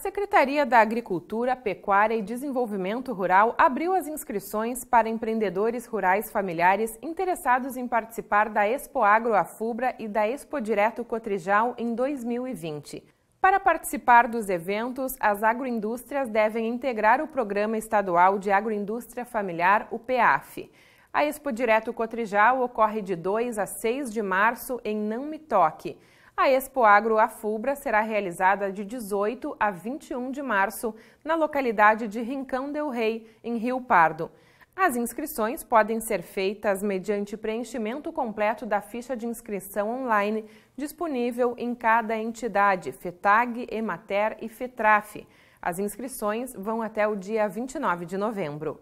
A Secretaria da Agricultura, Pecuária e Desenvolvimento Rural abriu as inscrições para empreendedores rurais familiares interessados em participar da Expo Agro Afubra e da Expo Direto Cotrijal em 2020. Para participar dos eventos, as agroindústrias devem integrar o Programa Estadual de Agroindústria Familiar, o PAF. A Expo Direto Cotrijal ocorre de 2 a 6 de março em Não Me Toque. A Expo Agro Afubra será realizada de 18 a 21 de março na localidade de Rincão del Rei, em Rio Pardo. As inscrições podem ser feitas mediante preenchimento completo da ficha de inscrição online disponível em cada entidade, FETAG, EMATER e FETRAF. As inscrições vão até o dia 29 de novembro.